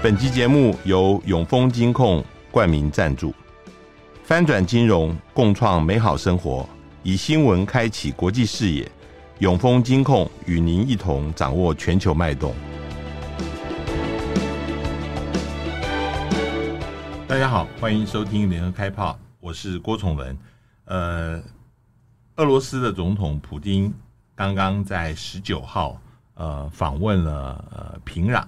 本期节目由永丰金控冠名赞助，翻转金融，共创美好生活。以新闻开启国际视野，永丰金控与您一同掌握全球脉动。大家好，欢迎收听《联合开炮》，我是郭崇文。呃，俄罗斯的总统普京刚刚在十九号呃访问了呃平壤。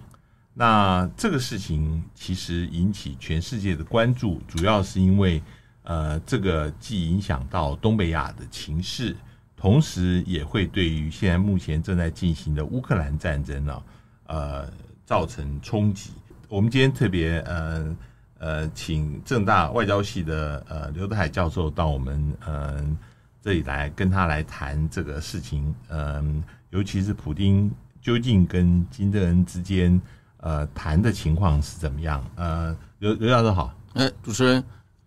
那这个事情其实引起全世界的关注，主要是因为，呃，这个既影响到东北亚的情势，同时也会对于现在目前正在进行的乌克兰战争呢，呃，造成冲击。我们今天特别呃呃，请正大外交系的呃刘德海教授到我们嗯这里来跟他来谈这个事情，嗯，尤其是普京究竟跟金正恩之间。呃，谈的情况是怎么样？呃，刘刘教授好，哎，主持人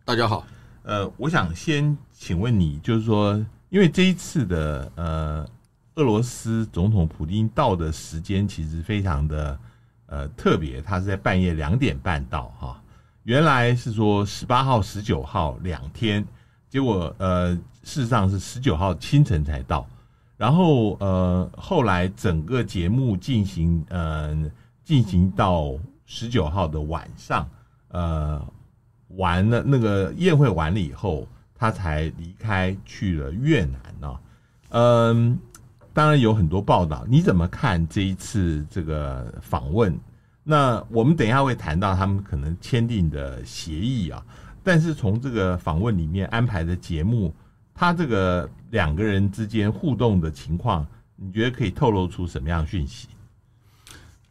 大家好。呃，我想先请问你，就是说，因为这一次的呃，俄罗斯总统普京到的时间其实非常的呃特别，他是在半夜两点半到哈。原来是说十八号、十九号两天，结果呃，事实上是十九号清晨才到。然后呃，后来整个节目进行嗯。进行到十九号的晚上，呃，完了那个宴会完了以后，他才离开去了越南呢。嗯，当然有很多报道，你怎么看这一次这个访问？那我们等一下会谈到他们可能签订的协议啊。但是从这个访问里面安排的节目，他这个两个人之间互动的情况，你觉得可以透露出什么样讯息？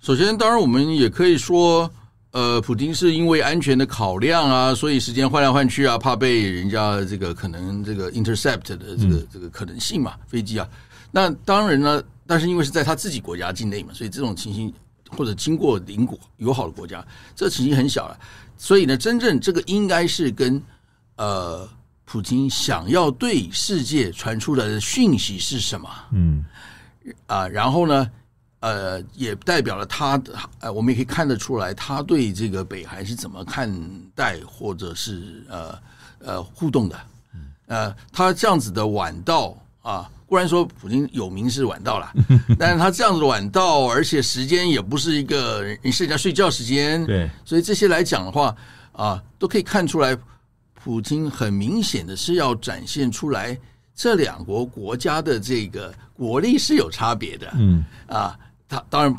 首先，当然我们也可以说，呃，普京是因为安全的考量啊，所以时间换来换去啊，怕被人家这个可能这个 intercept 的这个这个可能性嘛，飞机啊。那当然呢，但是因为是在他自己国家境内嘛，所以这种情形或者经过邻国友好的国家，这情形很小了。所以呢，真正这个应该是跟呃，普京想要对世界传出来的讯息是什么？嗯啊，然后呢？呃，也代表了他，呃，我们也可以看得出来，他对这个北韩是怎么看待，或者是呃呃互动的。呃，他这样子的晚到啊，固然说普京有名是晚到了，但是他这样子晚到，而且时间也不是一个你是家睡觉时间，对，所以这些来讲的话，啊，都可以看出来，普京很明显的是要展现出来，这两国国家的这个国力是有差别的，嗯，啊。他当然，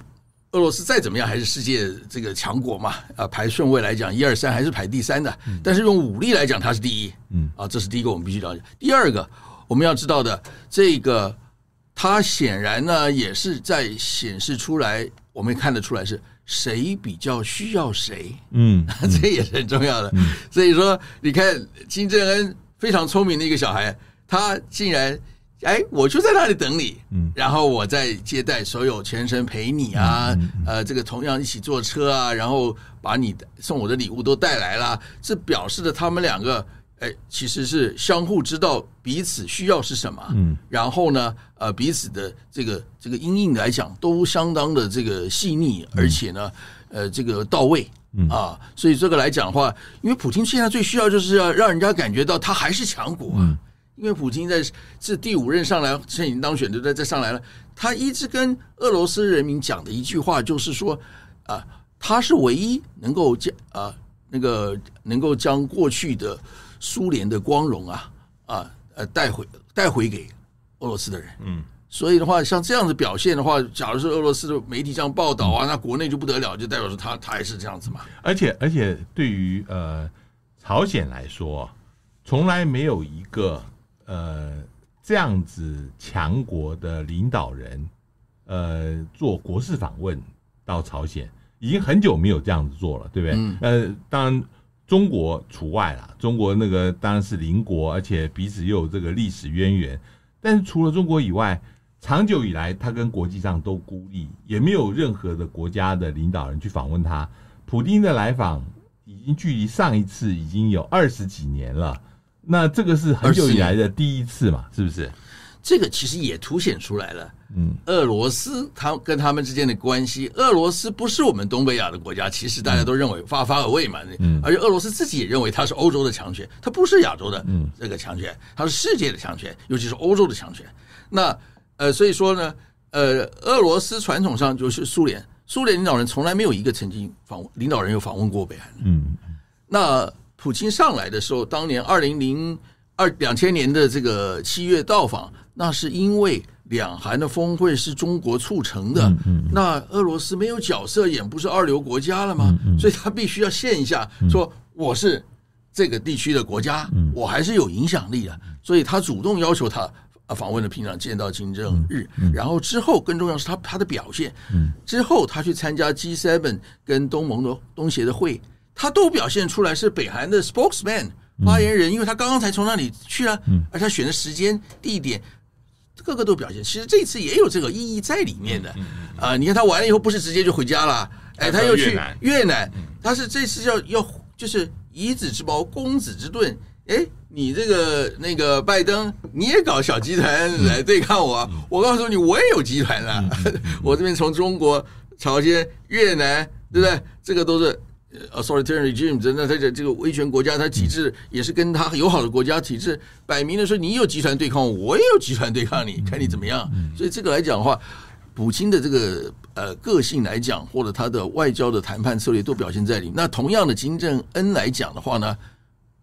俄罗斯再怎么样还是世界这个强国嘛，啊，排顺位来讲一二三还是排第三的。但是用武力来讲，它是第一。嗯啊，这是第一个我们必须了解。第二个，我们要知道的这个，它显然呢也是在显示出来，我们也看得出来是谁比较需要谁。嗯，这也是很重要的。所以说，你看金正恩非常聪明的一个小孩，他竟然。哎，我就在那里等你，嗯，然后我再接待所有前程陪你啊，呃，这个同样一起坐车啊，然后把你的送我的礼物都带来了，这表示的他们两个，哎，其实是相互知道彼此需要是什么，嗯，然后呢，呃，彼此的这个这个阴影来讲，都相当的这个细腻，而且呢，呃，这个到位，啊，所以这个来讲的话，因为普京现在最需要就是要让人家感觉到他还是强国，嗯。因为普京在是第五任上来，现已经当选，对不对？再上来了，他一直跟俄罗斯人民讲的一句话就是说，啊，他是唯一能够将啊那个能够将过去的苏联的光荣啊啊呃带回带回给俄罗斯的人。嗯，所以的话，像这样的表现的话，假如是俄罗斯的媒体这样报道啊，那国内就不得了，就代表说他他也是这样子嘛。而且而且，对于呃朝鲜来说，从来没有一个。呃，这样子强国的领导人，呃，做国事访问到朝鲜，已经很久没有这样子做了，对不对？呃，当然中国除外了，中国那个当然是邻国，而且彼此又有这个历史渊源。但是除了中国以外，长久以来他跟国际上都孤立，也没有任何的国家的领导人去访问他。普京的来访已经距离上一次已经有二十几年了。那这个是很久以来的第一次嘛，是不是？这个其实也凸显出来了。嗯，俄罗斯他跟他们之间的关系，俄罗斯不是我们东北亚的国家，其实大家都认为发发而位嘛。嗯，而且俄罗斯自己也认为它是欧洲的强权，它不是亚洲的嗯这个强权，它是世界的强权，尤其是欧洲的强权。那呃，所以说呢，呃，俄罗斯传统上就是苏联，苏联领导人从来没有一个曾经访领导人有访问过北韩。嗯。那普京上来的时候，当年二零零二两千年的这个七月到访，那是因为两韩的峰会是中国促成的，那俄罗斯没有角色演，不是二流国家了吗？所以他必须要现一下，说我是这个地区的国家，我还是有影响力的，所以他主动要求他访问了平壤，见到金正日。然后之后更重要是他他的表现，之后他去参加 G seven 跟东盟的东协的会。他都表现出来是北韩的 spokesman 发言人，因为他刚刚才从那里去啊，而他选的时间地点，各个都表现。其实这次也有这个意义在里面的。啊，你看他完了以后不是直接就回家了，哎，他又去越南，他是这次要要就是以子之矛攻子之盾。哎，你这个那个拜登，你也搞小集团来对抗我，我告诉你，我也有集团啊，我这边从中国、朝鲜、越南，对不对？这个都是。authoritarian r e g i m e 那他这这个威权国家，它体制也是跟他友好的国家体制，摆明的说，你有集团对抗，我也有集团对抗你，看你怎么样。所以这个来讲的话，普京的这个呃个性来讲，或者他的外交的谈判策略都表现在里。那同样的，金正恩来讲的话呢，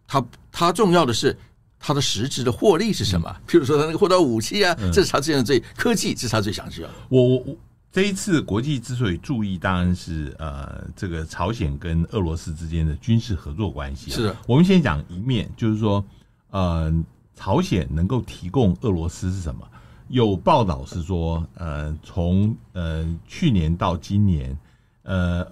他他重要的是他的实质的获利是什么？譬如说，他那个获得武器啊，这是他现在最科技，这是他最想要。我我我。这一次国际之所以注意，当然是呃，这个朝鲜跟俄罗斯之间的军事合作关系。是，我们先讲一面，就是说，呃，朝鲜能够提供俄罗斯是什么？有报道是说，呃，从呃去年到今年，呃，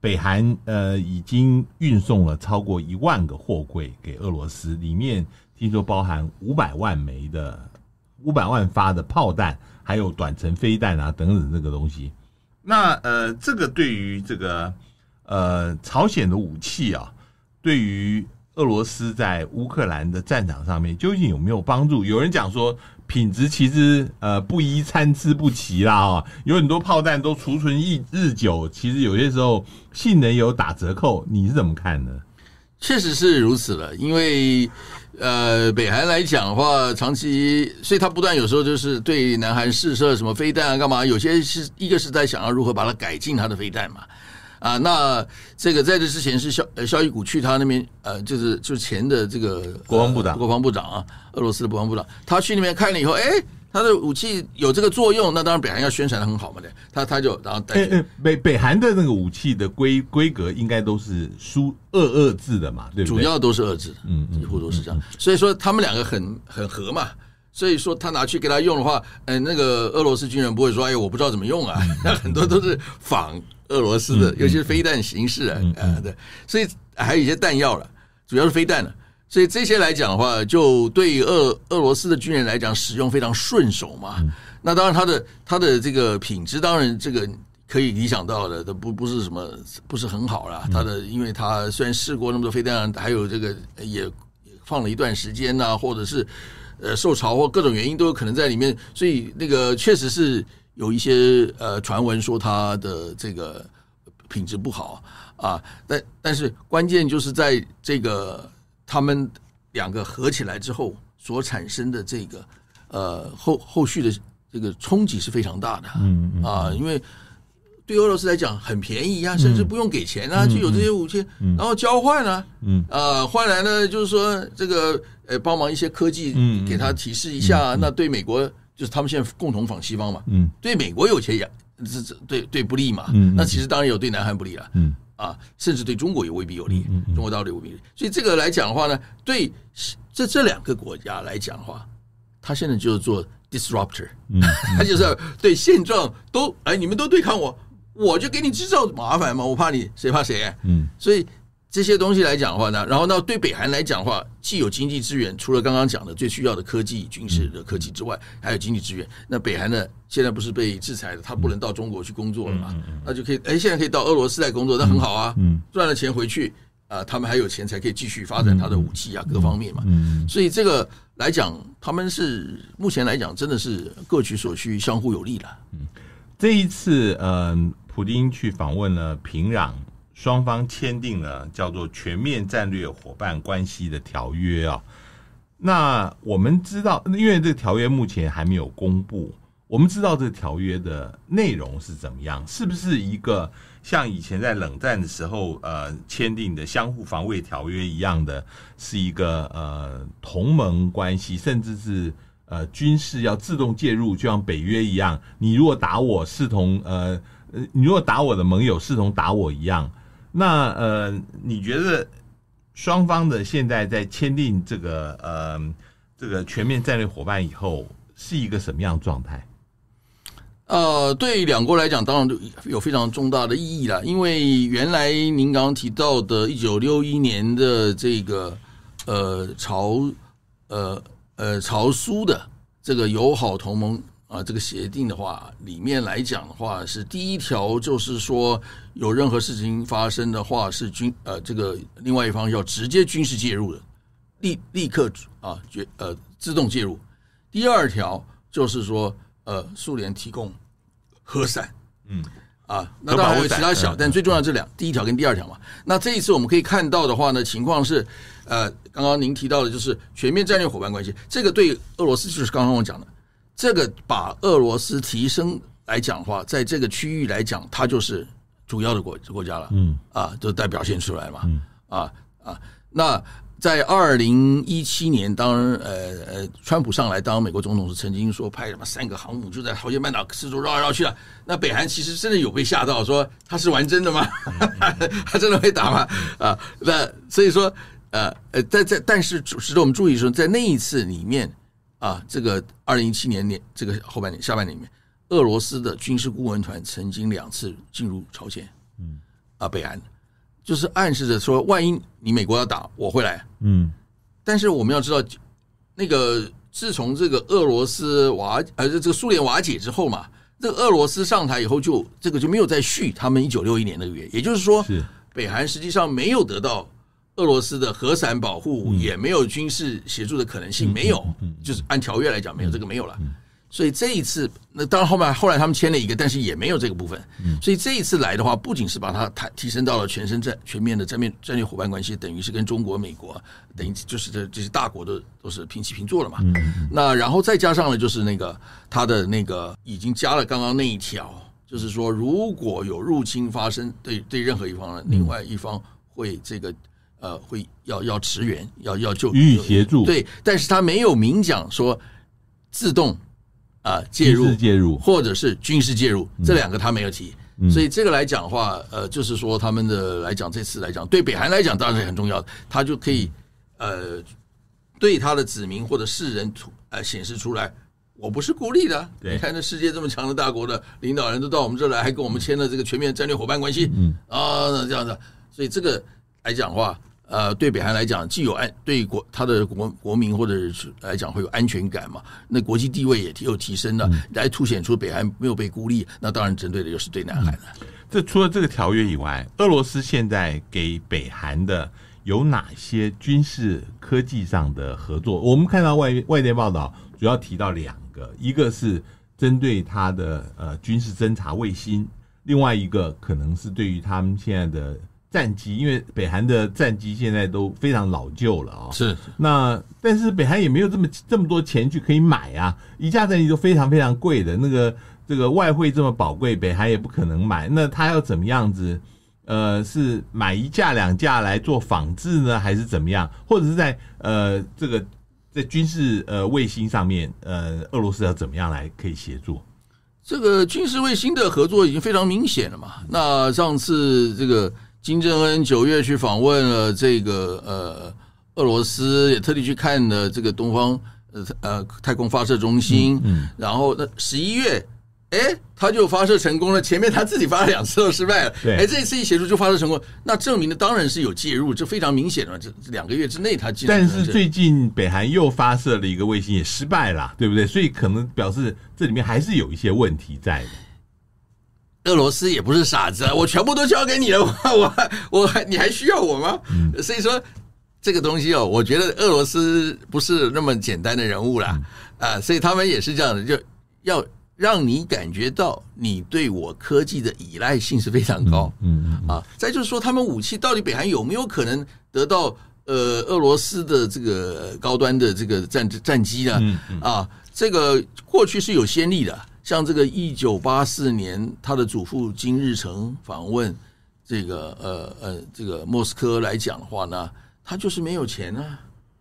北韩呃已经运送了超过一万个货柜给俄罗斯，里面听说包含五百万枚的。五百万发的炮弹，还有短程飞弹啊等等这个东西，那呃，这个对于这个呃朝鲜的武器啊，对于俄罗斯在乌克兰的战场上面究竟有没有帮助？有人讲说品质其实呃不一，参差不齐啦啊，有很多炮弹都储存一日久，其实有些时候性能有打折扣。你是怎么看呢？确实是如此了，因为。呃，北韩来讲的话，长期，所以他不断有时候就是对南韩试射什么飞弹啊，干嘛？有些是一个是在想要如何把它改进他的飞弹嘛，啊，那这个在这之前是肖肖一古去他那边，呃，就是就是前的这个国防部长，国防部长啊，俄罗斯的国防部长，他去那边看了以后，哎。他的武器有这个作用，那当然北韩要宣传的很好嘛。对，他他就然后北北韩的那个武器的规规格应该都是输二二制的嘛，对主要都是二制，嗯嗯，几乎都是这样。所以说他们两个很很合嘛。所以说他拿去给他用的话，嗯，那个俄罗斯军人不会说哎，我不知道怎么用啊。那很多都是仿俄罗斯的，尤其是飞弹形式啊，啊对。所以还有一些弹药了，主要是飞弹了。所以这些来讲的话，就对俄俄罗斯的军人来讲，使用非常顺手嘛。那当然，它的它的这个品质，当然这个可以理想到的，都不不是什么不是很好了。他的，因为他虽然试过那么多飞弹，还有这个也放了一段时间啊，或者是呃受潮或各种原因都有可能在里面，所以那个确实是有一些呃传闻说他的这个品质不好啊。但但是关键就是在这个。他们两个合起来之后所产生的这个呃后后续的这个冲击是非常大的，嗯啊，因为对俄罗斯来讲很便宜啊，甚至不用给钱啊，就有这些武器，然后交换啊，嗯啊，换来呢就是说这个呃帮忙一些科技，给他提示一下，那对美国就是他们现在共同访西方嘛，嗯对美国有些也这这对对不利嘛，嗯那其实当然有对南韩不利了，嗯。啊，甚至对中国也未必有利，中国到底未必有利。所以这个来讲的话呢，对这这两个国家来讲的话，他现在就是做 disruptor，他就是对现状都哎，你们都对抗我，我就给你制造麻烦嘛，我怕你谁怕谁？嗯，所以。这些东西来讲话呢，然后呢，对北韩来讲话，既有经济资源，除了刚刚讲的最需要的科技、军事的科技之外，还有经济资源。那北韩呢，现在不是被制裁了，他不能到中国去工作了嘛？那就可以，哎，现在可以到俄罗斯来工作，那很好啊。赚了钱回去啊，他们还有钱才可以继续发展他的武器啊，各方面嘛。所以这个来讲，他们是目前来讲真的是各取所需，相互有利了。这一次，嗯，普京去访问了平壤。双方签订了叫做全面战略伙伴关系的条约啊。那我们知道，因为这个条约目前还没有公布，我们知道这个条约的内容是怎么样？是不是一个像以前在冷战的时候呃签订的相互防卫条约一样的？是一个呃同盟关系，甚至是呃军事要自动介入，就像北约一样。你如果打我，视同呃呃，你如果打我的盟友，视同打我一样。那呃，你觉得双方的现在在签订这个呃这个全面战略伙伴以后是一个什么样状态？呃，对两国来讲，当然有非常重大的意义了。因为原来您刚刚提到的1961年的这个呃朝呃呃朝苏的这个友好同盟。啊，这个协定的话，里面来讲的话是第一条，就是说有任何事情发生的话，是军呃这个另外一方要直接军事介入的，立立刻啊决呃自动介入。第二条就是说，呃，苏联提供核伞，嗯啊，那当还有其他小，但最重要这两第一条跟第二条嘛。那这一次我们可以看到的话呢，情况是呃，刚刚您提到的就是全面战略伙伴关系，这个对俄罗斯就是刚刚我讲的。这个把俄罗斯提升来讲的话，在这个区域来讲，它就是主要的国国家了。嗯啊，就代表现出来嘛。嗯啊啊，那在二零一七年当呃呃，川普上来当美国总统是曾经说派什么三个航母就在朝鲜半岛四处绕来绕去的。那北韩其实真的有被吓到，说他是玩真的吗？他真的会打吗？啊，那所以说呃呃，在在但是值得我们注意的是，在那一次里面。啊，这个二零一七年年这个后半年、下半年里面，俄罗斯的军事顾问团曾经两次进入朝鲜，嗯，啊，北韩就是暗示着说，万一你美国要打，我会来，嗯。但是我们要知道，那个自从这个俄罗斯瓦呃这个苏联瓦解之后嘛，这个俄罗斯上台以后就这个就没有再续他们一九六一年那个约，也就是说，北韩实际上没有得到。俄罗斯的核伞保护也没有军事协助的可能性，没有，就是按条约来讲没有这个没有了。所以这一次，那当然后面后来他们签了一个，但是也没有这个部分。所以这一次来的话，不仅是把它它提升到了全身战全面的战略战略伙伴关系，等于是跟中国、美国，等于就是这这些大国都都是平起平坐了嘛。那然后再加上了，就是那个他的那个已经加了刚刚那一条，就是说如果有入侵发生，对对任何一方呢，另外一方会这个。呃，会要要驰援，要要救予以协助，对。但是他没有明讲说自动啊介入，介入，或者是军事介入，这两个他没有提。所以这个来讲的话，呃，就是说他们的来讲，这次来讲，对北韩来讲当然是很重要的，他就可以呃对他的子民或者世人出显示出来，我不是孤立的。你看这世界这么强的大国的领导人都到我们这来，还跟我们签了这个全面战略伙伴关系，嗯啊这样的。所以这个来讲的话。呃，对北韩来讲，既有安对国他的国国民或者是来讲会有安全感嘛，那国际地位也又提升了，来凸显出北韩没有被孤立，那当然针对的又是对南韩了。这除了这个条约以外，俄罗斯现在给北韩的有哪些军事科技上的合作？我们看到外外电报道，主要提到两个，一个是针对他的呃军事侦察卫星，另外一个可能是对于他们现在的。战机，因为北韩的战机现在都非常老旧了啊，是那但是北韩也没有这么这么多钱去可以买啊，一架战机都非常非常贵的，那个这个外汇这么宝贵，北韩也不可能买。那他要怎么样子？呃，是买一架两架来做仿制呢，还是怎么样？或者是在呃这个在军事呃卫星上面，呃，俄罗斯要怎么样来可以协助？这个军事卫星的合作已经非常明显了嘛？那上次这个。金正恩九月去访问了这个呃俄罗斯，也特地去看了这个东方呃呃太空发射中心。嗯，然后那十一月，哎，他就发射成功了。前面他自己发了两次都失败了，对。哎，这一次一协助就发射成功，那证明的当然是有介入，这非常明显了。这两个月之内他进，但是最近北韩又发射了一个卫星也失败了，对不对？所以可能表示这里面还是有一些问题在的。俄罗斯也不是傻子，我全部都交给你的话，我我你还需要我吗？所以说这个东西哦，我觉得俄罗斯不是那么简单的人物啦，啊，所以他们也是这样的，就要让你感觉到你对我科技的依赖性是非常高，嗯啊，再就是说，他们武器到底北韩有没有可能得到呃俄罗斯的这个高端的这个战战机呢？啊，这个过去是有先例的。像这个一九八四年，他的祖父金日成访问这个呃呃这个莫斯科来讲的话呢，他就是没有钱啊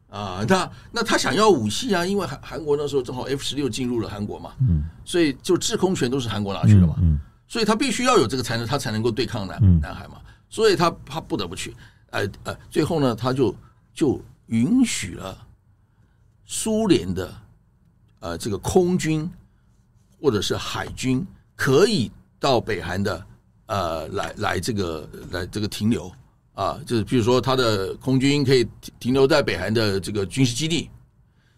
啊，他那他想要武器啊，因为韩韩国那时候正好 F 十六进入了韩国嘛，嗯，所以就制空权都是韩国拿去的嘛，嗯，所以他必须要有这个才能，他才能够对抗南南海嘛，所以他他不得不去，呃呃，最后呢，他就就允许了苏联的呃这个空军。或者是海军可以到北韩的呃来来这个来这个停留啊，就是比如说他的空军可以停留在北韩的这个军事基地，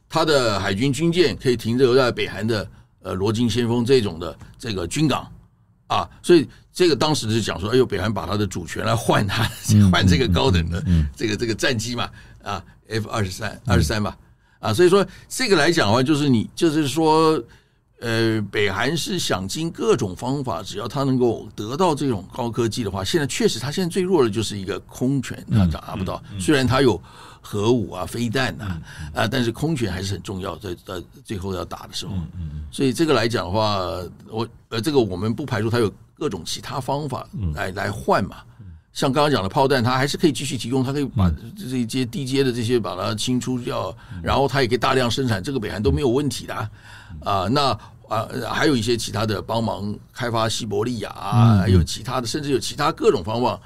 他的海军军舰可以停留在北韩的呃罗京先锋这种的这个军港啊，所以这个当时是讲说，哎呦，北韩把他的主权来换他 换这个高等的这个这个战机嘛啊 F 二十三二十三吧啊，所以说这个来讲的话，就是你就是说。呃，北韩是想尽各种方法，只要他能够得到这种高科技的话，现在确实他现在最弱的就是一个空权，他达不到。虽然他有核武啊、飞弹啊，啊，但是空权还是很重要在在最后要打的时候，所以这个来讲的话，我呃，这个我们不排除他有各种其他方法来来换嘛。像刚刚讲的炮弹，它还是可以继续提供，它可以把这一些低阶的这些把它清出掉，然后它也可以大量生产这个北韩都没有问题的啊。那啊，还有一些其他的帮忙开发西伯利亚啊，还有其他的，甚至有其他各种方法，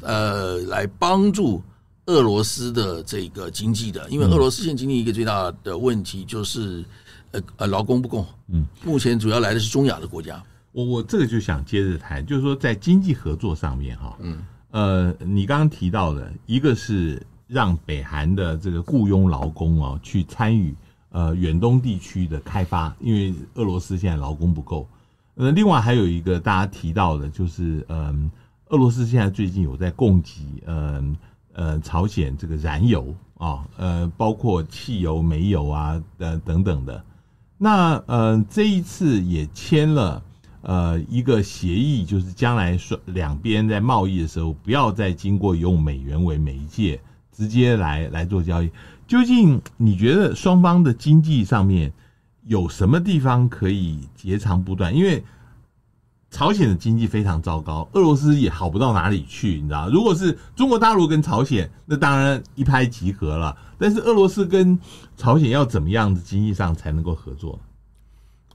呃，来帮助俄罗斯的这个经济的。因为俄罗斯现在经历一个最大的问题就是，呃呃，劳工不够。嗯，目前主要来的是中亚的国家。我我这个就想接着谈，就是说在经济合作上面哈。嗯。呃，你刚刚提到的，一个是让北韩的这个雇佣劳工哦去参与呃远东地区的开发，因为俄罗斯现在劳工不够。呃，另外还有一个大家提到的，就是呃，俄罗斯现在最近有在供给呃呃朝鲜这个燃油啊，呃，包括汽油、煤油啊，呃等等的。那呃，这一次也签了。呃，一个协议就是将来说两边在贸易的时候，不要再经过用美元为媒介，直接来来做交易。究竟你觉得双方的经济上面有什么地方可以截长补短？因为朝鲜的经济非常糟糕，俄罗斯也好不到哪里去，你知道。如果是中国大陆跟朝鲜，那当然一拍即合了。但是俄罗斯跟朝鲜要怎么样子经济上才能够合作？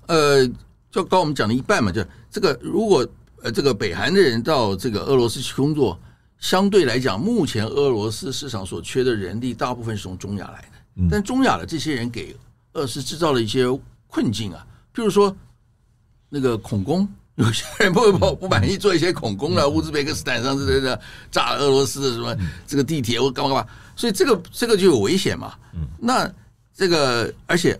呃。就刚我们讲的一半嘛，就这个如果呃这个北韩的人到这个俄罗斯去工作，相对来讲，目前俄罗斯市场所缺的人力大部分是从中亚来的，但中亚的这些人给俄是制造了一些困境啊，譬如说那个恐工，有些人不不不满意做一些恐工了，乌兹别克斯坦上之类的炸俄罗斯的什么这个地铁或干嘛嘛，所以这个这个就有危险嘛，嗯，那这个而且。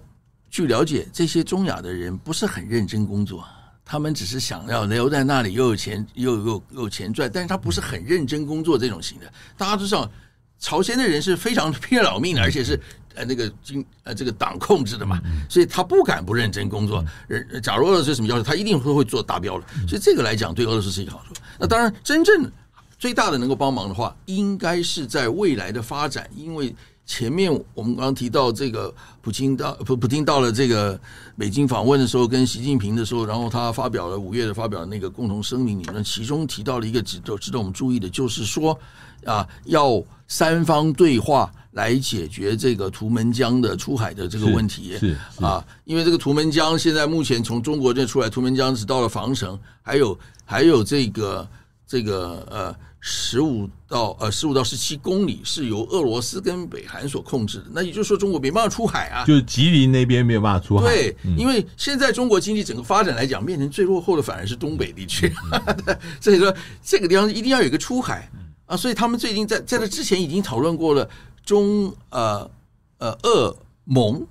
据了解，这些中亚的人不是很认真工作，他们只是想要留在那里又有钱，又又有钱赚，但是他不是很认真工作这种型的。大家知道，朝鲜的人是非常拼老命的，而且是呃那个经呃这个党控制的嘛，所以他不敢不认真工作。人假如俄罗斯什么要求，他一定都会做达标的。所以这个来讲，对俄罗斯是一个好处。那当然，真正最大的能够帮忙的话，应该是在未来的发展，因为。前面我们刚刚提到这个普京到普普京到了这个北京访问的时候，跟习近平的时候，然后他发表了五月的发表那个共同声明里面，其中提到了一个值得值得我们注意的，就是说啊，要三方对话来解决这个图门江的出海的这个问题。是啊，因为这个图门江现在目前从中国这出来，图门江只到了防城，还有还有这个这个呃。十五到呃，十五到十七公里是由俄罗斯跟北韩所控制的。那也就是说，中国没办法出海啊。就是吉林那边没有办法出海。对，因为现在中国经济整个发展来讲，变成最落后的反而是东北地区，所以说这个地方一定要有一个出海啊。所以他们最近在在这之前已经讨论过了，中呃呃俄蒙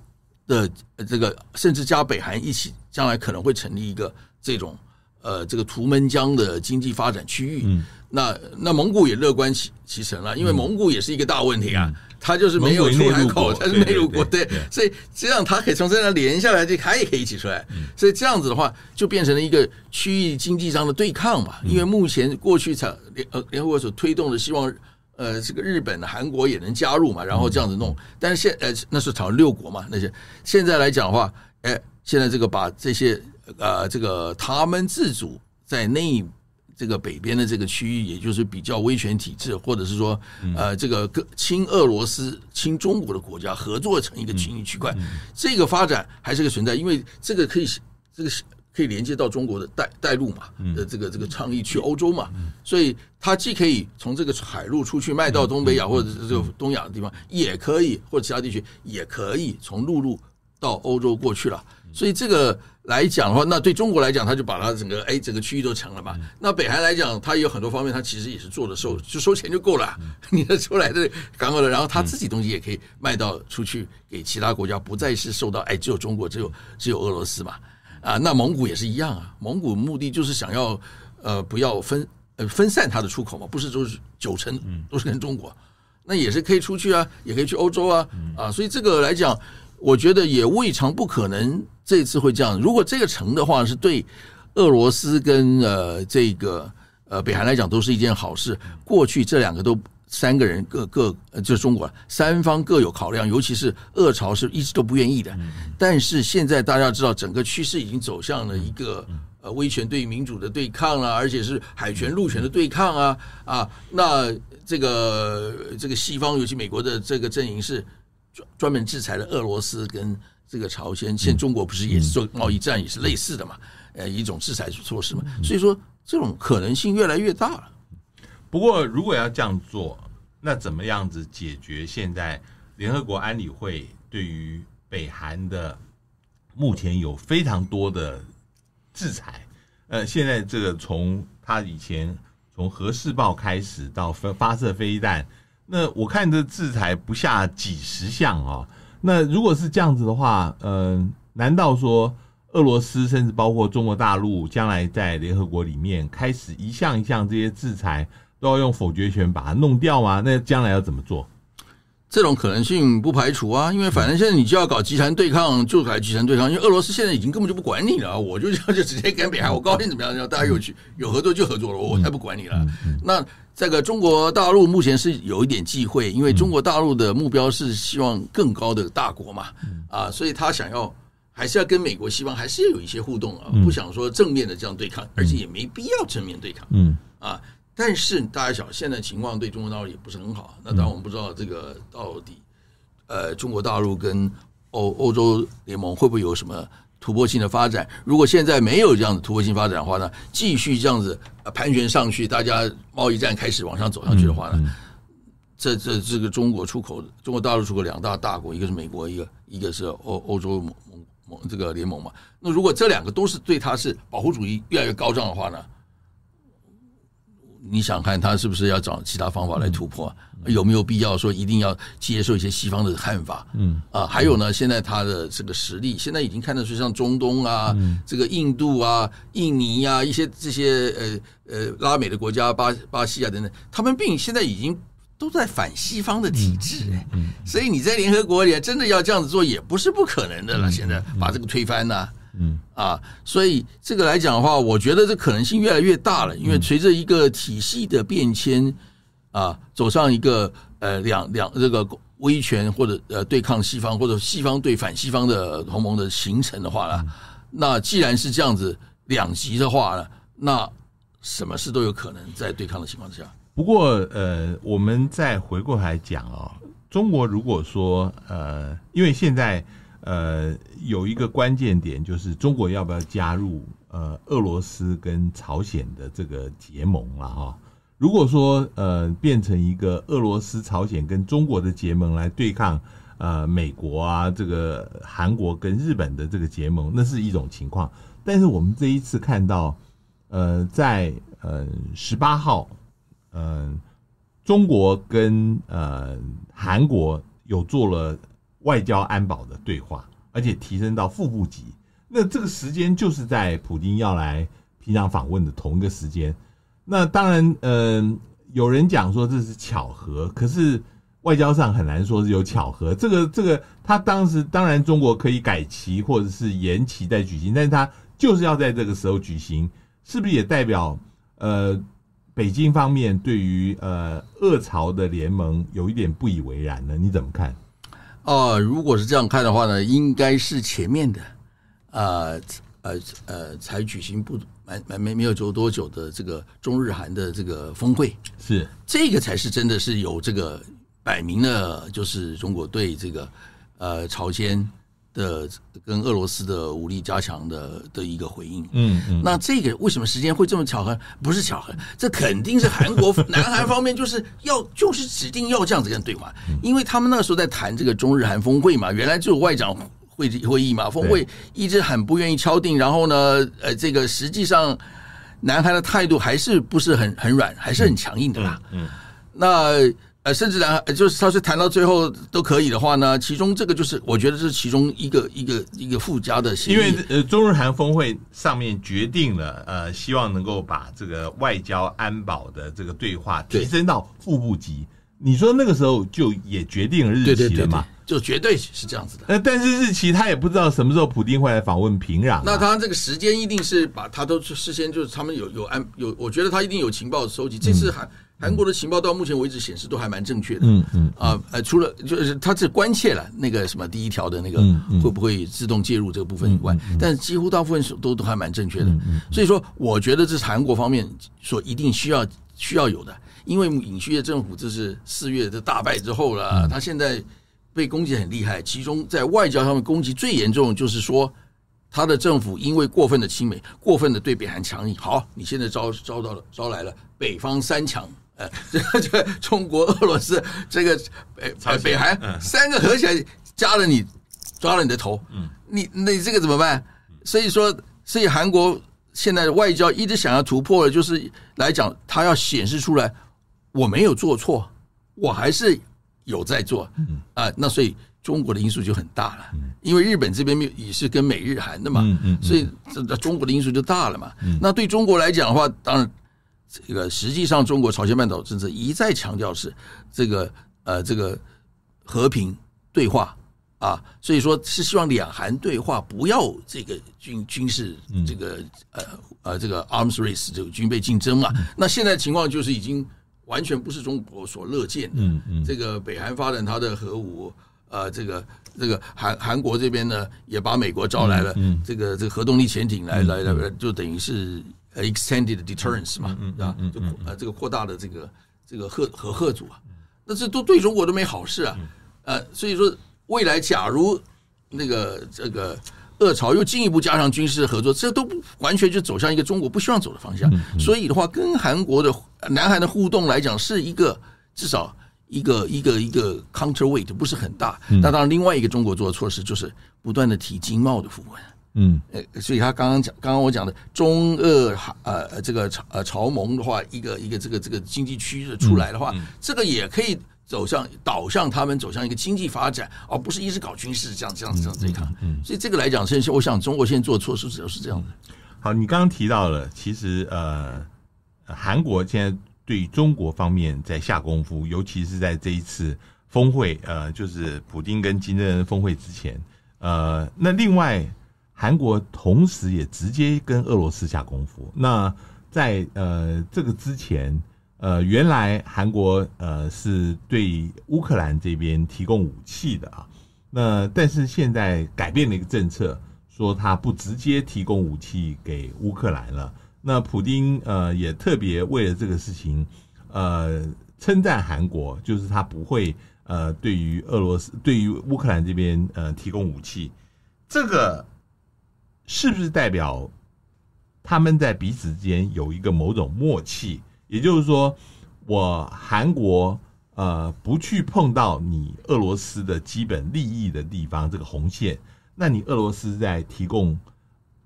的这个，甚至加北韩一起，将来可能会成立一个这种呃这个图们江的经济发展区域。那那蒙古也乐观其其成了，因为蒙古也是一个大问题啊，他就是没有出海口，他是没有国对，所以这样他可以从这上连下来，这他也可以一起出来，所以这样子的话就变成了一个区域经济上的对抗嘛。因为目前过去才联呃联合国所推动的，希望呃这个日本、韩国也能加入嘛，然后这样子弄，但是现呃那是朝六国嘛那些，现在来讲的话，哎，现在这个把这些呃这个他们自主在内。这个北边的这个区域，也就是比较威权体制，或者是说，呃，这个克亲俄罗斯、亲中国的国家合作成一个区域区块，这个发展还是个存在，因为这个可以，这个可以连接到中国的带带路嘛的这个这个倡议去欧洲嘛，所以它既可以从这个海路出去卖到东北亚或者这个东亚的地方，也可以或者其他地区也可以从陆路到欧洲过去了。所以这个来讲的话，那对中国来讲，他就把他整个哎整个区域都成了嘛。那北韩来讲，他有很多方面，他其实也是做的收就收钱就够了。你的出来的港口的，然后他自己东西也可以卖到出去给其他国家，不再是受到哎只有中国，只有只有俄罗斯嘛啊。那蒙古也是一样啊，蒙古目的就是想要呃不要分呃分散它的出口嘛，不是说是九成都是跟中国，那也是可以出去啊，也可以去欧洲啊啊。所以这个来讲，我觉得也未尝不可能。这次会这样。如果这个成的话，是对俄罗斯跟呃这个呃北韩来讲都是一件好事。过去这两个都三个人各各就是中国三方各有考量，尤其是俄朝是一直都不愿意的。但是现在大家知道，整个趋势已经走向了一个呃威权对民主的对抗了，而且是海权陆权的对抗啊啊！那这个这个西方尤其美国的这个阵营是专专门制裁了俄罗斯跟。这个朝鲜现中国不是也是做贸易战也是类似的嘛？呃，一种制裁措施嘛。所以说这种可能性越来越大了。不过如果要这样做，那怎么样子解决现在联合国安理会对于北韩的目前有非常多的制裁？呃，现在这个从他以前从核试爆开始到发发射飞弹，那我看这制裁不下几十项啊。那如果是这样子的话，呃，难道说俄罗斯甚至包括中国大陆，将来在联合国里面开始一项一项这些制裁，都要用否决权把它弄掉吗？那将来要怎么做？这种可能性不排除啊，因为反正现在你就要搞集团对抗，就搞集团对抗。因为俄罗斯现在已经根本就不管你了，我就要 就直接跟北韩，我高兴怎么样就大家有去有合作就合作了，我才不管你了。那。这个中国大陆目前是有一点忌讳，因为中国大陆的目标是希望更高的大国嘛，啊，所以他想要还是要跟美国，西方还是要有一些互动啊，不想说正面的这样对抗，而且也没必要正面对抗，嗯啊，但是大家想现在情况对中国大陆也不是很好，那当然我们不知道这个到底，呃，中国大陆跟欧欧洲联盟会不会有什么？突破性的发展，如果现在没有这样的突破性发展的话呢，继续这样子盘旋上去，大家贸易战开始往上走上去的话呢，这这这个中国出口，中国大陆出口两大大国，一个是美国，一个一个是欧欧洲盟盟这个联盟嘛，那如果这两个都是对它是保护主义越来越高涨的话呢？你想看他是不是要找其他方法来突破？有没有必要说一定要接受一些西方的看法？嗯，啊，还有呢，现在他的这个实力，现在已经看得出，像中东啊，这个印度啊、印尼啊，一些这些呃呃拉美的国家，巴巴西啊等等，他们并现在已经都在反西方的体制，所以你在联合国里真的要这样子做，也不是不可能的了。现在把这个推翻呢？嗯啊，所以这个来讲的话，我觉得这可能性越来越大了，因为随着一个体系的变迁啊，走上一个呃两两这个威权或者呃对抗西方或者西方对反西方的同盟的形成的话呢，那既然是这样子两极的话呢，那什么事都有可能在对抗的情况之下。不过呃，我们再回过来讲啊，中国如果说呃，因为现在。呃，有一个关键点就是中国要不要加入呃俄罗斯跟朝鲜的这个结盟了哈？如果说呃变成一个俄罗斯、朝鲜跟中国的结盟来对抗呃美国啊这个韩国跟日本的这个结盟，那是一种情况。但是我们这一次看到，呃，在呃十八号，嗯，中国跟呃韩国有做了。外交安保的对话，而且提升到副部级，那这个时间就是在普京要来平壤访问的同一个时间。那当然，呃，有人讲说这是巧合，可是外交上很难说是有巧合。这个这个，他当时当然中国可以改期或者是延期在举行，但是他就是要在这个时候举行，是不是也代表呃北京方面对于呃俄朝的联盟有一点不以为然呢？你怎么看？哦，如果是这样看的话呢，应该是前面的，啊，呃呃，才举行不没没没有走多久的这个中日韩的这个峰会，是这个才是真的是有这个摆明了就是中国对这个呃朝鲜。的跟俄罗斯的武力加强的的一个回应，嗯嗯，那这个为什么时间会这么巧合？不是巧合，这肯定是韩国、南韩方面就是要就是指定要这样子跟对嘛？因为他们那个时候在谈这个中日韩峰会嘛，原来就有外长会会议嘛，峰会一直很不愿意敲定，然后呢，呃，这个实际上南韩的态度还是不是很很软，还是很强硬的啦，嗯，那。呃，甚至呢，就是他是谈到最后都可以的话呢，其中这个就是我觉得是其中一个一个一个附加的协议。因为呃，中日韩峰会上面决定了，呃，希望能够把这个外交安保的这个对话提升到副部级。你说那个时候就也决定日期了嘛？就绝对是这样子的。那但是日期他也不知道什么时候普丁会来访问平壤。那他这个时间一定是把他都事先就是他们有有安有，我觉得他一定有情报收集。这次还。韩国的情报到目前为止显示都还蛮正确的，嗯嗯啊呃除了就是他这关切了那个什么第一条的那个会不会自动介入这个部分以外，但是几乎大部分都都还蛮正确的，所以说我觉得这是韩国方面所一定需要需要有的，因为尹锡悦政府这是四月的大败之后了，他现在被攻击很厉害，其中在外交上面攻击最严重就是说他的政府因为过分的亲美，过分的对北韩强硬，好你现在招招到了招来了北方三强。呃，就就中国、俄罗斯这个北北韩三个合起来，加了你，抓了你的头，嗯，你你这个怎么办？所以说，所以韩国现在外交一直想要突破的，就是来讲，他要显示出来我没有做错，我还是有在做，嗯，啊，那所以中国的因素就很大了，嗯，因为日本这边也是跟美日韩的嘛，嗯所以这中国的因素就大了嘛，嗯，那对中国来讲的话，当然。这个实际上，中国朝鲜半岛政策一再强调是这个呃，这个和平对话啊，所以说是希望两韩对话不要这个军军事这个呃呃这个 arms race 这个军备竞争嘛。那现在情况就是已经完全不是中国所乐见的。嗯嗯，这个北韩发展它的核武，呃，这个这个韩韩国这边呢也把美国招来了。嗯，这个这个核动力潜艇来来来，就等于是。extended deterrence 嘛，对吧？就呃这个扩大的这个这个核核核组啊，那这都对中国都没好事啊。呃，所以说未来假如那个这个恶潮又进一步加上军事合作，这都完全就走向一个中国不希望走的方向。所以的话，跟韩国的南韩的互动来讲，是一个至少一个一个一个 counterweight 不是很大。那当然另外一个中国做的措施就是不断的提经贸的互文。嗯，所以他刚刚讲，刚刚我讲的中俄韩呃，这个朝呃朝盟的话，一个一个这个这个经济区出来的话，这个也可以走向导向他们走向一个经济发展，而不是一直搞军事这样这样这样这对嗯所以这个来讲，是我想中国现在做措施主要是这样的。好，你刚刚提到了，其实呃，韩国现在对中国方面在下功夫，尤其是在这一次峰会，呃，就是普京跟金正恩峰会之前，呃，那另外。韩国同时也直接跟俄罗斯下功夫。那在呃这个之前，呃，原来韩国呃是对乌克兰这边提供武器的啊。那但是现在改变了一个政策，说他不直接提供武器给乌克兰了。那普京呃也特别为了这个事情，呃，称赞韩国，就是他不会呃对于俄罗斯对于乌克兰这边呃提供武器这个。是不是代表他们在彼此之间有一个某种默契？也就是说，我韩国呃不去碰到你俄罗斯的基本利益的地方这个红线，那你俄罗斯在提供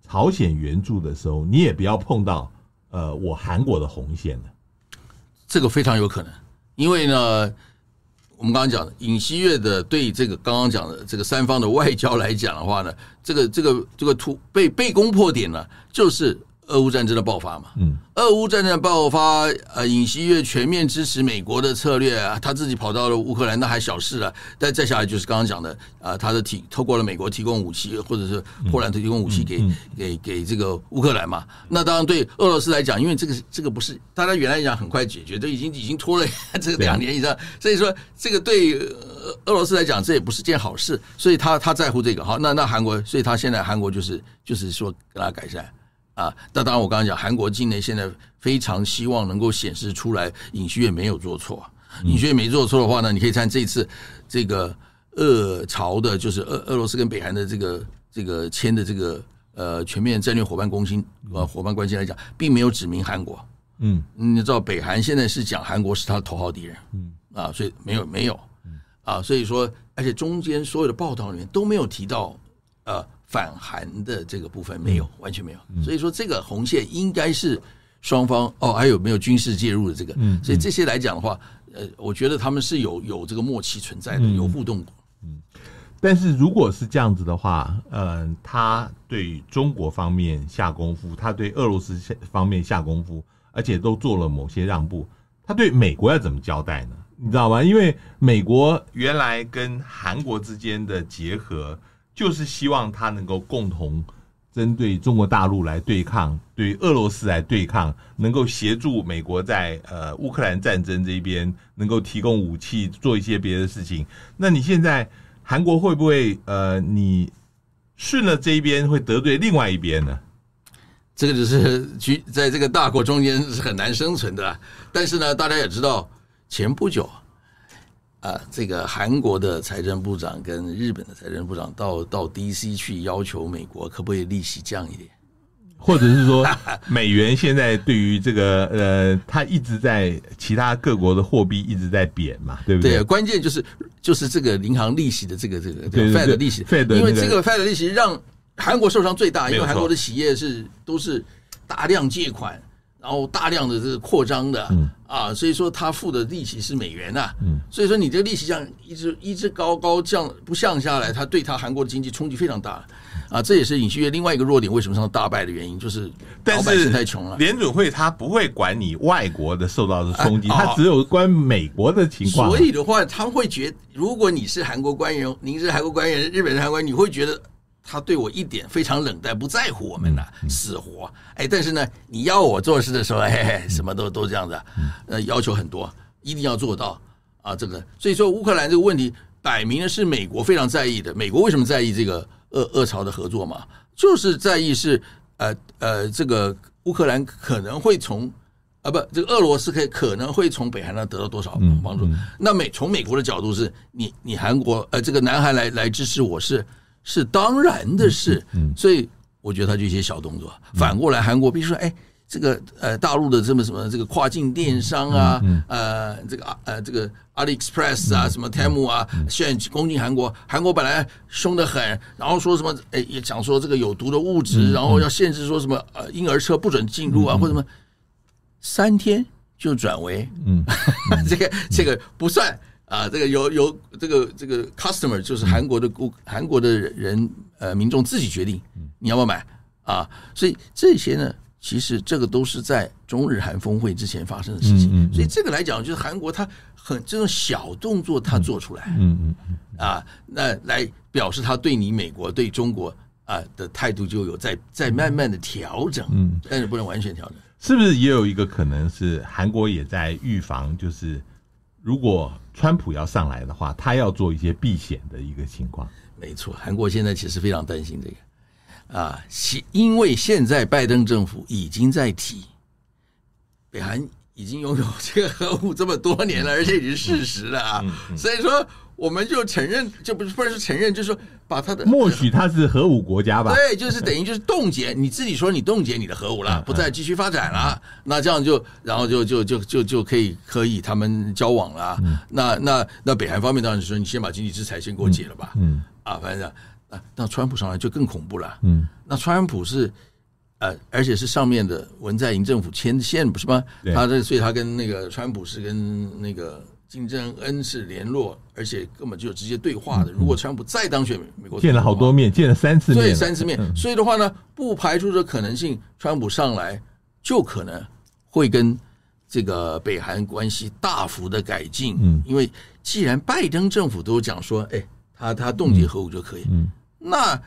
朝鲜援助的时候，你也不要碰到呃我韩国的红线的。这个非常有可能，因为呢。我们刚刚讲的尹锡悦的对这个刚刚讲的这个三方的外交来讲的话呢，这个这个这个突被被攻破点呢，就是。俄乌战争的爆发嘛，嗯，俄乌战争爆发，呃，尹锡悦全面支持美国的策略啊，他自己跑到了乌克兰，那还小事了。再再下来就是刚刚讲的，啊，他的提透过了美国提供武器，或者是波兰提供武器给给给这个乌克兰嘛。那当然对俄罗斯来讲，因为这个这个不是大家原来讲很快解决，都已经已经拖了 这两年以上，所以说这个对俄罗斯来讲，这也不是件好事，所以他他在乎这个好，那那韩国，所以他现在韩国就是就是说给他改善。啊，那当然，我刚刚讲韩国境内现在非常希望能够显示出来，尹锡悦没有做错。尹锡悦没做错的话呢，你可以看这次这个俄朝的，就是俄俄罗斯跟北韩的这个这个签的这个呃全面战略伙伴攻心呃伙伴关系来讲，并没有指明韩国。嗯，你知道北韩现在是讲韩国是他的头号敌人。嗯啊，所以没有没有。啊，所以说，而且中间所有的报道里面都没有提到呃。反韩的这个部分没有，完全没有，所以说这个红线应该是双方哦，还有没有军事介入的这个，所以这些来讲的话，呃，我觉得他们是有有这个默契存在的，有互动。嗯，但是如果是这样子的话，嗯，他对中国方面下功夫，他对俄罗斯方面下功夫，而且都做了某些让步，他对美国要怎么交代呢？你知道吗？因为美国原来跟韩国之间的结合。就是希望他能够共同针对中国大陆来对抗，对俄罗斯来对抗，能够协助美国在呃乌克兰战争这边能够提供武器，做一些别的事情。那你现在韩国会不会呃，你顺了这一边会得罪另外一边呢？这个只是局在这个大国中间是很难生存的。但是呢，大家也知道，前不久。啊，这个韩国的财政部长跟日本的财政部长到到 D C 去要求美国可不可以利息降一点，或者是说美元现在对于这个呃，它一直在其他各国的货币一直在贬嘛，对不对？对，关键就是就是这个银行利息的这个这个 Fed 利息，因为这个 Fed 利息让韩国受伤最大，因为韩国的企业是都是大量借款。然后大量的这个扩张的啊，所以说他付的利息是美元呐，所以说你这个利息这样一直一直高高降不降下来，他对他韩国的经济冲击非常大啊，这也是尹锡悦另外一个弱点，为什么上大败的原因，就是老百姓太穷了。联准会他不会管你外国的受到的冲击，他只有关美国的情况。所以的话，他会觉得，如果你是韩国官员，您是韩国官员，日本韩国，你会觉得。他对我一点非常冷淡，不在乎我们呐，死活。哎，但是呢，你要我做事的时候，哎，什么都都这样子，呃，要求很多，一定要做到啊，这个。所以说，乌克兰这个问题摆明了是美国非常在意的。美国为什么在意这个俄俄朝的合作嘛？就是在意是呃呃，这个乌克兰可能会从啊不，这个俄罗斯可可能会从北韩那得到多少帮助？那美从美国的角度是你你韩国呃这个南韩来来支持我是。是当然的事，所以我觉得他就一些小动作。反过来，韩国比如说，哎，这个呃，大陆的这么什么这个跨境电商啊，呃，这个呃，这个阿里 express 啊，什么 tem u 啊，限在攻击韩国。韩国本来凶得很，然后说什么哎，也讲说这个有毒的物质，然后要限制说什么呃婴儿车不准进入啊，或什么三天就转为嗯，这个这个不算。啊，这个有有这个这个 customer 就是韩国的顾韩国的人呃民众自己决定你要不要买啊，所以这些呢，其实这个都是在中日韩峰会之前发生的事情，所以这个来讲就是韩国他很这种小动作他做出来，嗯嗯啊，那来表示他对你美国对中国啊的态度就有在在慢慢的调整，嗯，但是不能完全调整，是不是也有一个可能是韩国也在预防就是。如果川普要上来的话，他要做一些避险的一个情况。没错，韩国现在其实非常担心这个，啊，因为现在拜登政府已经在提北韩。已经拥有这个核武这么多年了，而且已经是事实了啊！所以说，我们就承认，就不是不是承认，就是说把他的默许他是核武国家吧？对，就是等于就是冻结，你自己说你冻结你的核武了，不再继续发展了，那这样就，然后就就就就就可以可以他们交往了。那那那北韩方面当然说，你先把经济制裁先给我解了吧？嗯，啊，反正啊，那川普上来就更恐怖了。嗯，那川普是。呃，而且是上面的文在寅政府牵线，不是吗？他这，所以他跟那个川普是跟那个金正恩是联络，而且根本就直接对话的。如果川普再当选美国见了好多面，见了三次面，对，三次面。所以的话呢，不排除这可能性，川普上来就可能会跟这个北韩关系大幅的改进。嗯，因为既然拜登政府都讲说，哎，他他冻结核武就可以，嗯，那。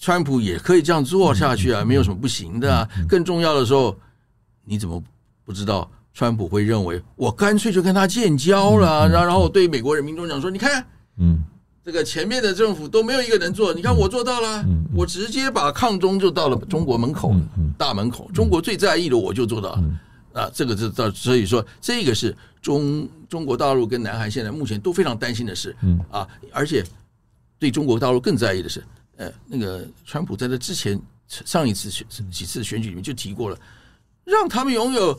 川普也可以这样做下去啊，没有什么不行的啊。更重要的时候，你怎么不知道川普会认为我干脆就跟他建交了？然后，然后我对美国人民中长说：“你看，嗯，这个前面的政府都没有一个人做，你看我做到了，我直接把抗中就到了中国门口大门口。中国最在意的，我就做到了啊。这个这到所以说，这个是中中国大陆跟南韩现在目前都非常担心的事。嗯啊，而且对中国大陆更在意的是。呃，那个川普在这之前上一次选几次选举里面就提过了，让他们拥有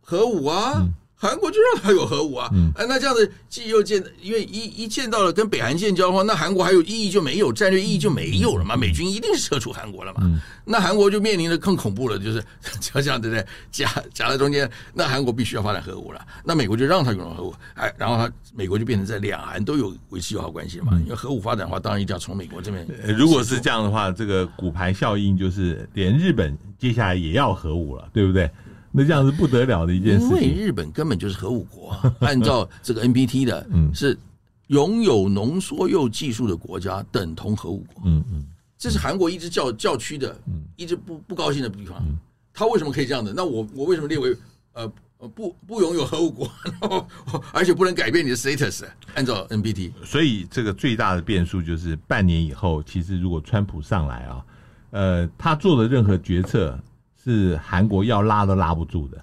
核武啊。韩国就让他有核武啊，嗯、哎，那这样子既又见，因为一一见到了跟北韩建交的话，那韩国还有意义就没有，战略意义就没有了嘛。美军一定是撤出韩国了嘛，那韩国就面临着更恐怖了，就是这样对不对？夹夹在中间，那韩国必须要发展核武了，那美国就让他拥有核武，哎，然后他美国就变成在两韩都有维持友好关系嘛。因为核武发展的话，当然一定要从美国这边。如果是这样的话，这个骨牌效应就是连日本接下来也要核武了，对不对？那这样是不得了的一件事情。因为日本根本就是核武国啊！按照这个 NPT 的，是拥有浓缩铀技术的国家等同核武国。嗯嗯，这是韩国一直叫叫屈的，一直不不高兴的地方。他为什么可以这样的？那我我为什么列为呃不不拥有核武国，而且不能改变你的 status？按照 NPT。所以这个最大的变数就是半年以后，其实如果川普上来啊，呃，他做的任何决策。是韩国要拉都拉不住的，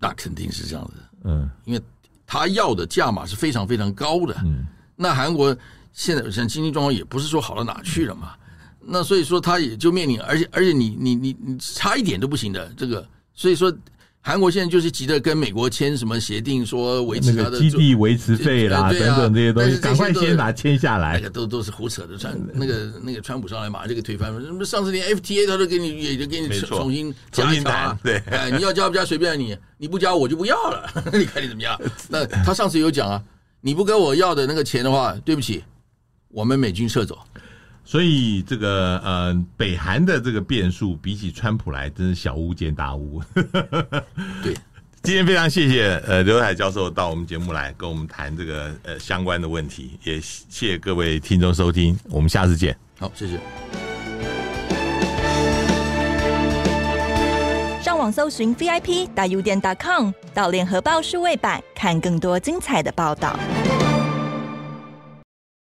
那肯定是这样子。嗯，因为他要的价码是非常非常高的。嗯，那韩国现在像经济状况也不是说好到哪去了嘛。那所以说他也就面临，而且而且你你你你差一点都不行的这个，所以说。韩国现在就是急着跟美国签什么协定，说维持他的基地维持费啦，等等这些东西，赶快先拿签下来。哎都都是胡扯的，川那个那个川普上来马上就推翻了。那么上次连 FTA 他都给你，也就给你重新重新谈，对，哎，你要加不加随便你，你不加我就不要了，你看你怎么样？那他上次有讲啊，你不跟我要的那个钱的话，对不起，我们美军撤走。所以这个呃，北韩的这个变数比起川普来，真是小巫见大巫。对，今天非常谢谢呃刘海教授到我们节目来跟我们谈这个呃相关的问题，也谢谢各位听众收听，我们下次见。好，谢谢。上网搜寻 vip 大 u 点 com 到联合报数位版看更多精彩的报道。